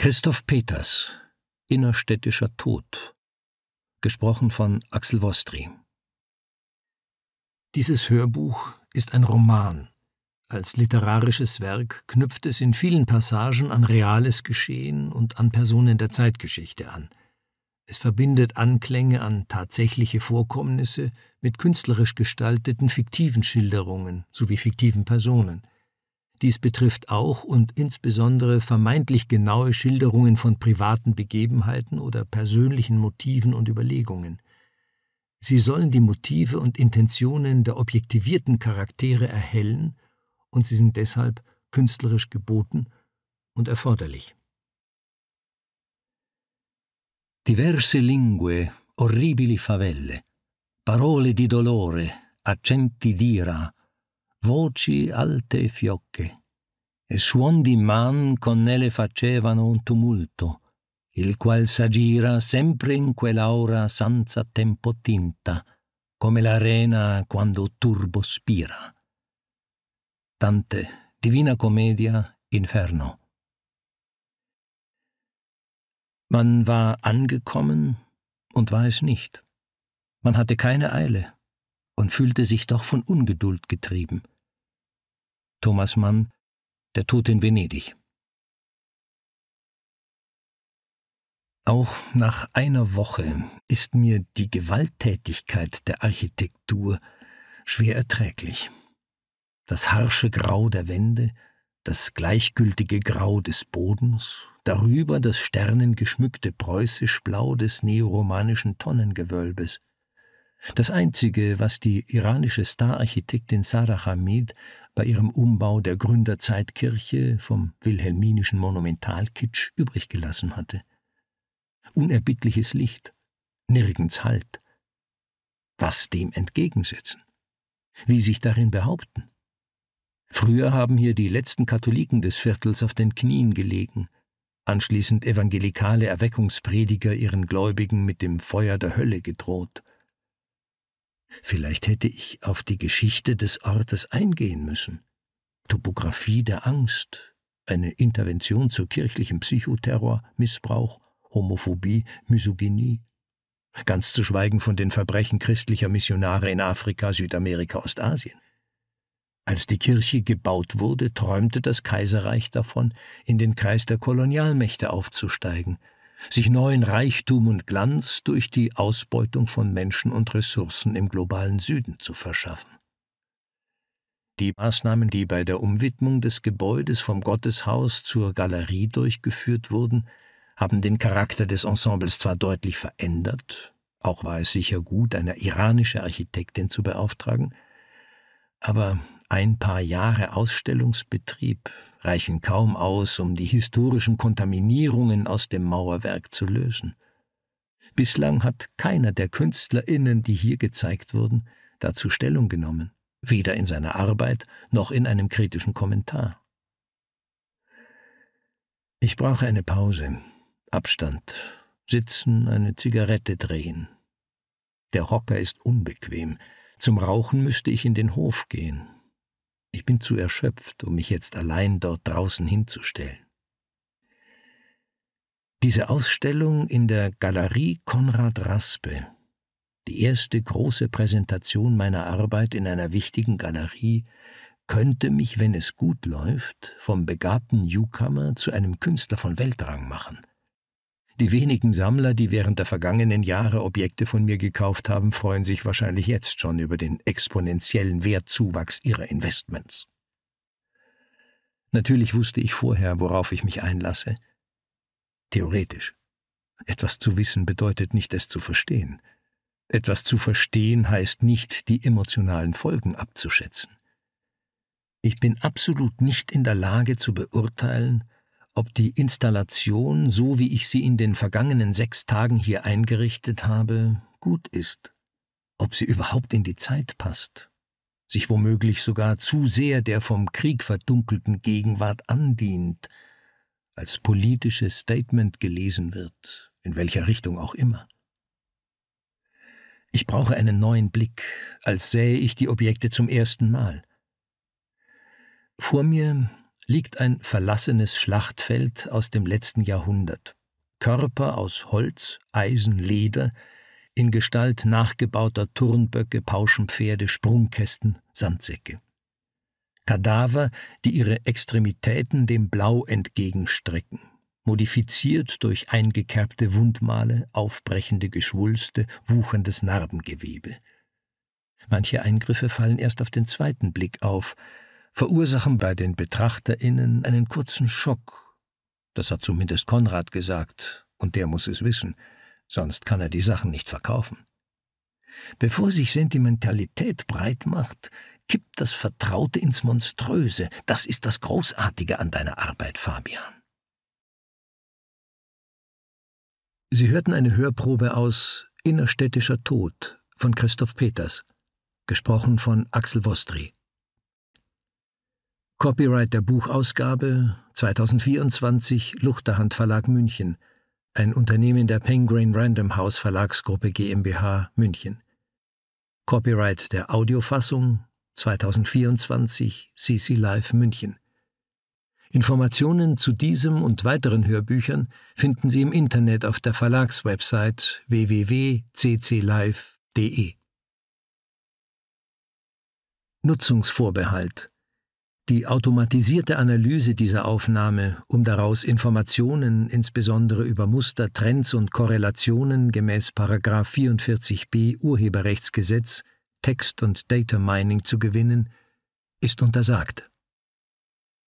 Christoph Peters Innerstädtischer Tod gesprochen von Axel Vostri Dieses Hörbuch ist ein Roman. Als literarisches Werk knüpft es in vielen Passagen an reales Geschehen und an Personen der Zeitgeschichte an. Es verbindet Anklänge an tatsächliche Vorkommnisse mit künstlerisch gestalteten fiktiven Schilderungen sowie fiktiven Personen. Dies betrifft auch und insbesondere vermeintlich genaue Schilderungen von privaten Begebenheiten oder persönlichen Motiven und Überlegungen. Sie sollen die Motive und Intentionen der objektivierten Charaktere erhellen, und sie sind deshalb künstlerisch geboten und erforderlich. Diverse lingue, orribili favelle, parole di dolore, accenti d'ira, voci alte e fiocche, e suon di man con ele facevano un tumulto, il qual s'agira sempre in quell'aura ora senza tempo tinta, come l'arena quando turbo spira. Dante, Divina Commedia, Inferno. Man war angekommen und war es nicht. Man hatte keine Eile und fühlte sich doch von Ungeduld getrieben. Thomas Mann der Tod in Venedig. Auch nach einer Woche ist mir die Gewalttätigkeit der Architektur schwer erträglich. Das harsche Grau der Wände, das gleichgültige Grau des Bodens, darüber das sternengeschmückte preußisch-blau des neoromanischen Tonnengewölbes. Das Einzige, was die iranische Stararchitektin Sarah Hamid bei ihrem Umbau der Gründerzeitkirche vom wilhelminischen Monumentalkitsch übrig gelassen hatte. Unerbittliches Licht, nirgends Halt. Was dem entgegensetzen? Wie sich darin behaupten? Früher haben hier die letzten Katholiken des Viertels auf den Knien gelegen, anschließend evangelikale Erweckungsprediger ihren Gläubigen mit dem Feuer der Hölle gedroht – Vielleicht hätte ich auf die Geschichte des Ortes eingehen müssen. Topographie der Angst, eine Intervention zu kirchlichem Psychoterror, Missbrauch, Homophobie, Misogynie. Ganz zu schweigen von den Verbrechen christlicher Missionare in Afrika, Südamerika, Ostasien. Als die Kirche gebaut wurde, träumte das Kaiserreich davon, in den Kreis der Kolonialmächte aufzusteigen – sich neuen Reichtum und Glanz durch die Ausbeutung von Menschen und Ressourcen im globalen Süden zu verschaffen. Die Maßnahmen, die bei der Umwidmung des Gebäudes vom Gotteshaus zur Galerie durchgeführt wurden, haben den Charakter des Ensembles zwar deutlich verändert, auch war es sicher gut, eine iranische Architektin zu beauftragen, aber ein paar Jahre Ausstellungsbetrieb reichen kaum aus, um die historischen Kontaminierungen aus dem Mauerwerk zu lösen. Bislang hat keiner der KünstlerInnen, die hier gezeigt wurden, dazu Stellung genommen, weder in seiner Arbeit noch in einem kritischen Kommentar. Ich brauche eine Pause, Abstand, sitzen, eine Zigarette drehen. Der Hocker ist unbequem, zum Rauchen müsste ich in den Hof gehen, ich bin zu erschöpft, um mich jetzt allein dort draußen hinzustellen. Diese Ausstellung in der Galerie Konrad Raspe, die erste große Präsentation meiner Arbeit in einer wichtigen Galerie, könnte mich, wenn es gut läuft, vom begabten Newcomer zu einem Künstler von Weltrang machen. Die wenigen Sammler, die während der vergangenen Jahre Objekte von mir gekauft haben, freuen sich wahrscheinlich jetzt schon über den exponentiellen Wertzuwachs ihrer Investments. Natürlich wusste ich vorher, worauf ich mich einlasse. Theoretisch. Etwas zu wissen bedeutet nicht, es zu verstehen. Etwas zu verstehen heißt nicht, die emotionalen Folgen abzuschätzen. Ich bin absolut nicht in der Lage zu beurteilen, ob die Installation, so wie ich sie in den vergangenen sechs Tagen hier eingerichtet habe, gut ist, ob sie überhaupt in die Zeit passt, sich womöglich sogar zu sehr der vom Krieg verdunkelten Gegenwart andient, als politisches Statement gelesen wird, in welcher Richtung auch immer. Ich brauche einen neuen Blick, als sähe ich die Objekte zum ersten Mal. Vor mir liegt ein verlassenes Schlachtfeld aus dem letzten Jahrhundert. Körper aus Holz, Eisen, Leder, in Gestalt nachgebauter Turnböcke, Pauschenpferde, Sprungkästen, Sandsäcke. Kadaver, die ihre Extremitäten dem Blau entgegenstrecken, modifiziert durch eingekerbte Wundmale, aufbrechende Geschwulste, wucherndes Narbengewebe. Manche Eingriffe fallen erst auf den zweiten Blick auf, verursachen bei den BetrachterInnen einen kurzen Schock. Das hat zumindest Konrad gesagt, und der muss es wissen, sonst kann er die Sachen nicht verkaufen. Bevor sich Sentimentalität breit macht, kippt das Vertraute ins Monströse. Das ist das Großartige an deiner Arbeit, Fabian. Sie hörten eine Hörprobe aus Innerstädtischer Tod von Christoph Peters, gesprochen von Axel Vostri. Copyright der Buchausgabe 2024 Luchterhand Verlag München, ein Unternehmen der Penguin Random House Verlagsgruppe GmbH München. Copyright der Audiofassung 2024 CC Live München. Informationen zu diesem und weiteren Hörbüchern finden Sie im Internet auf der Verlagswebsite www.cclive.de. Nutzungsvorbehalt die automatisierte Analyse dieser Aufnahme, um daraus Informationen insbesondere über Muster, Trends und Korrelationen gemäß 44b Urheberrechtsgesetz, Text- und Data Mining zu gewinnen, ist untersagt.